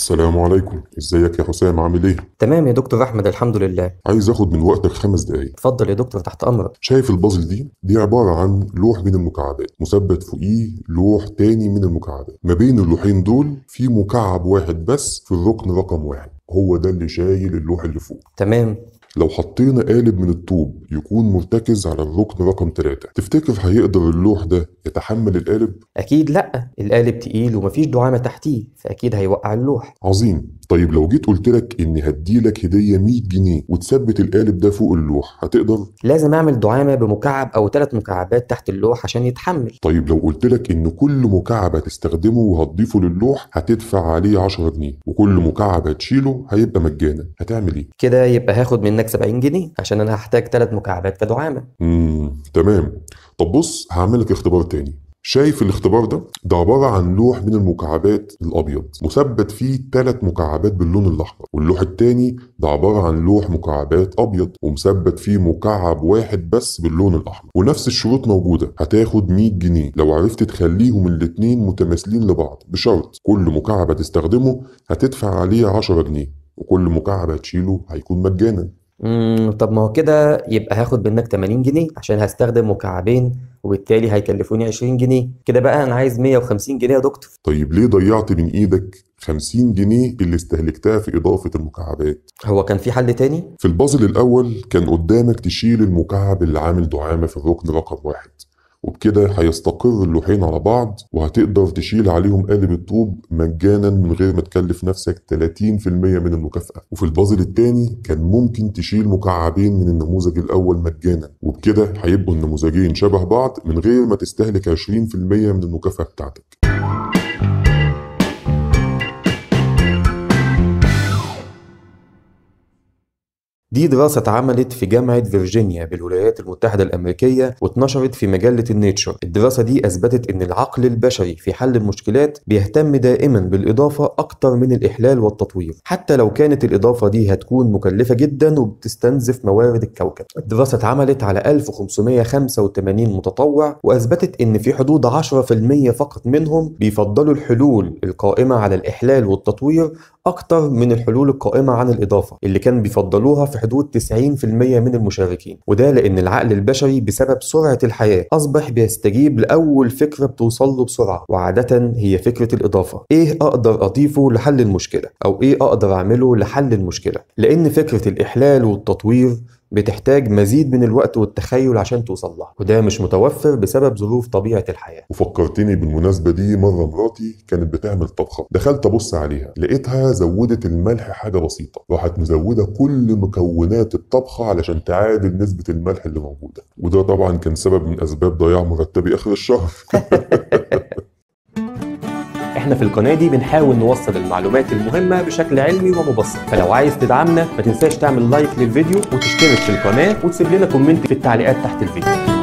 السلام عليكم ازيك يا حسام عامل ايه تمام يا دكتور احمد الحمد لله عايز اخد من وقتك خمس دقايق اتفضل يا دكتور تحت امرك شايف البازل دي دي عباره عن لوح من المكعبات مثبت فوقيه لوح تاني من المكعبات ما بين اللوحين دول في مكعب واحد بس في الركن رقم واحد هو ده اللي شايل اللوح اللي فوق تمام لو حطينا قالب من الطوب يكون مرتكز على الركن رقم 3 تفتكر هيقدر اللوح ده يتحمل القالب؟ أكيد لأ القالب تقيل ومفيش دعامة تحتيه فأكيد هيوقع اللوح عظيم طيب لو جيت قلت لك إني هديلك هدية 100 جنيه وتثبت القالب ده فوق اللوح هتقدر؟ لازم أعمل دعامة بمكعب أو ثلاث مكعبات تحت اللوح عشان يتحمل طيب لو قلت لك إن كل مكعب هتستخدمه وهتضيفه للوح هتدفع عليه 10 جنيه وكل مكعب هتشيله هيبقى مجانا هتعمل إيه؟ كده يبقى هاخد من منك 70 جنيه عشان انا هحتاج ثلاث مكعبات كدعامه امم تمام طب بص هعمل لك اختبار تاني شايف الاختبار ده؟ ده عبارة عن لوح من المكعبات الأبيض مثبت فيه ثلاث مكعبات باللون الأحمر واللوح التاني ده عبارة عن لوح مكعبات أبيض ومثبت فيه مكعب واحد بس باللون الأحمر ونفس الشروط موجودة هتاخد 100 جنيه لو عرفت تخليهم الاتنين متماثلين لبعض بشرط كل مكعب هتستخدمه هتدفع عليه 10 جنيه وكل مكعب هتشيله هيكون مجانا امم طب ما هو كده يبقى هاخد منك 80 جنيه عشان هستخدم مكعبين وبالتالي هيكلفوني 20 جنيه كده بقى انا عايز 150 جنيه يا دكتور طيب ليه ضيعت من إيدك 50 جنيه اللي استهلكتها في إضافة المكعبات هو كان في حل تاني؟ في البازل الأول كان قدامك تشيل المكعب اللي عامل دعامة في الركن رقم واحد وبكده هيستقر اللوحين على بعض وهتقدر تشيل عليهم قالب الطوب مجانا من غير ما تكلف نفسك 30% من المكافأة وفي البازل التاني كان ممكن تشيل مكعبين من النموذج الأول مجانا وبكده هيبقوا النموذجين شبه بعض من غير ما تستهلك 20% من المكافأة بتاعتك دي دراسة اتعملت في جامعة فيرجينيا بالولايات المتحدة الأمريكية واتنشرت في مجلة النيتشر الدراسة دي أثبتت أن العقل البشري في حل المشكلات بيهتم دائما بالإضافة أكتر من الإحلال والتطوير حتى لو كانت الإضافة دي هتكون مكلفة جدا وبتستنزف موارد الكوكب الدراسة اتعملت على 1585 متطوع وأثبتت أن في حدود 10% فقط منهم بيفضلوا الحلول القائمة على الإحلال والتطوير اكتر من الحلول القائمه عن الاضافه اللي كان بيفضلوها في حدود 90% من المشاركين وده لان العقل البشري بسبب سرعه الحياه اصبح بيستجيب لاول فكره بتوصل له بسرعه وعاده هي فكره الاضافه ايه اقدر اضيفه لحل المشكله او ايه اقدر اعمله لحل المشكله لان فكره الاحلال والتطوير بتحتاج مزيد من الوقت والتخيل عشان توصل لها وده مش متوفر بسبب ظروف طبيعه الحياه وفكرتني بالمناسبه دي مره مراتي كانت بتعمل طبخه دخلت ابص عليها لقيتها زودت الملح حاجه بسيطه راحت مزوده كل مكونات الطبخه علشان تعادل نسبه الملح اللي موجوده وده طبعا كان سبب من اسباب ضياع مرتبي اخر الشهر احنا في القناه دي بنحاول نوصل المعلومات المهمه بشكل علمي ومبسط فلو عايز تدعمنا ما تنساش تعمل لايك للفيديو وتشترك في القناه وتسيب لنا كومنت في التعليقات تحت الفيديو